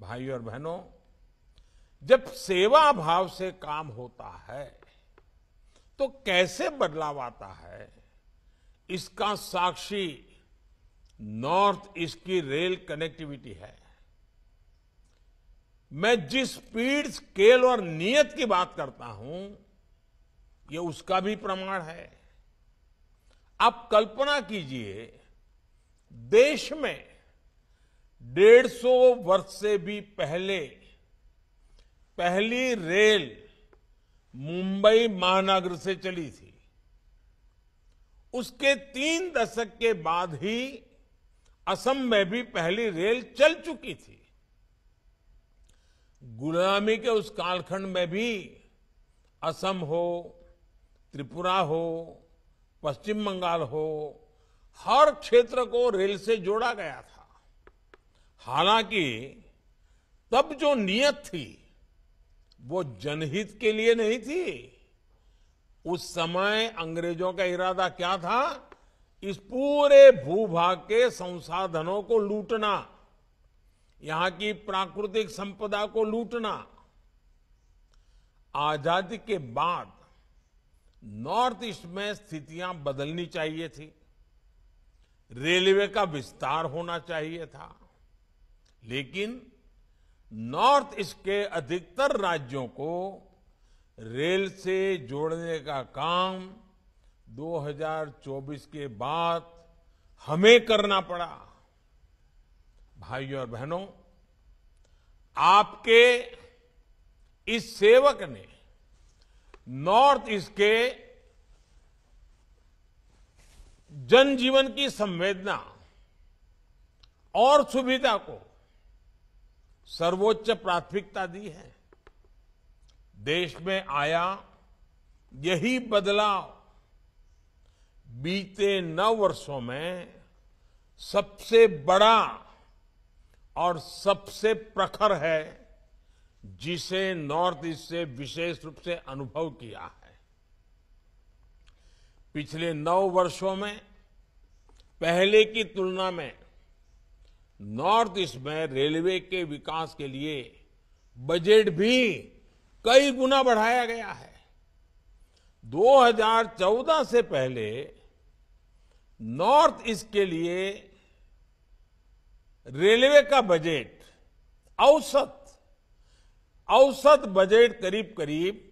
भाइयों और बहनों जब सेवा भाव से काम होता है तो कैसे बदलाव आता है इसका साक्षी नॉर्थ ईस्ट की रेल कनेक्टिविटी है मैं जिस स्पीड स्केल और नियत की बात करता हूं ये उसका भी प्रमाण है आप कल्पना कीजिए देश में डेढ़ सौ वर्ष से भी पहले पहली रेल मुंबई महानगर से चली थी उसके तीन दशक के बाद ही असम में भी पहली रेल चल चुकी थी गुलामी के उस कालखंड में भी असम हो त्रिपुरा हो पश्चिम बंगाल हो हर क्षेत्र को रेल से जोड़ा गया था हालांकि तब जो नीयत थी वो जनहित के लिए नहीं थी उस समय अंग्रेजों का इरादा क्या था इस पूरे भूभाग के संसाधनों को लूटना यहां की प्राकृतिक संपदा को लूटना आजादी के बाद नॉर्थ ईस्ट में स्थितियां बदलनी चाहिए थी रेलवे का विस्तार होना चाहिए था लेकिन नॉर्थ ईस्ट के अधिकतर राज्यों को रेल से जोड़ने का काम 2024 के बाद हमें करना पड़ा भाइयों और बहनों आपके इस सेवक ने नॉर्थ ईस्ट के जनजीवन की संवेदना और सुविधा को सर्वोच्च प्राथमिकता दी है देश में आया यही बदलाव बीते नौ वर्षों में सबसे बड़ा और सबसे प्रखर है जिसे नॉर्थ ईस्ट से विशेष रूप से अनुभव किया है पिछले नौ वर्षों में पहले की तुलना में नॉर्थ ईस्ट में रेलवे के विकास के लिए बजट भी कई गुना बढ़ाया गया है 2014 से पहले नॉर्थ ईस्ट के लिए रेलवे का बजट औसत औसत बजट करीब करीब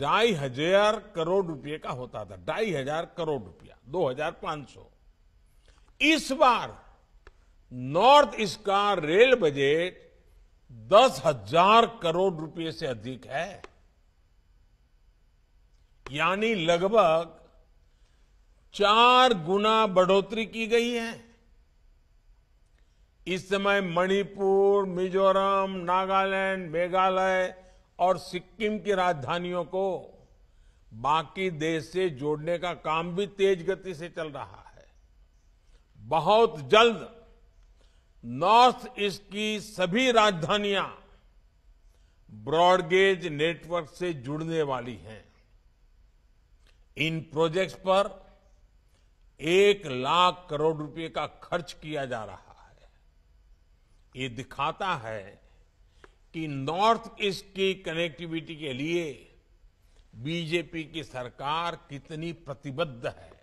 ढाई हजार करोड़ रुपए का होता था ढाई हजार करोड़ रुपया दो हजार पांच सौ इस बार नॉर्थ ईस्ट का रेल बजट दस हजार करोड़ रुपए से अधिक है यानी लगभग चार गुना बढ़ोतरी की गई है इस समय मणिपुर मिजोरम नागालैंड मेघालय और सिक्किम की राजधानियों को बाकी देश से जोड़ने का काम भी तेज गति से चल रहा है बहुत जल्द नॉर्थ ईस्ट की सभी राजधानियां ब्रॉडगेज नेटवर्क से जुड़ने वाली हैं इन प्रोजेक्ट्स पर एक लाख करोड़ रुपए का खर्च किया जा रहा है ये दिखाता है कि नॉर्थ ईस्ट की कनेक्टिविटी के लिए बीजेपी की सरकार कितनी प्रतिबद्ध है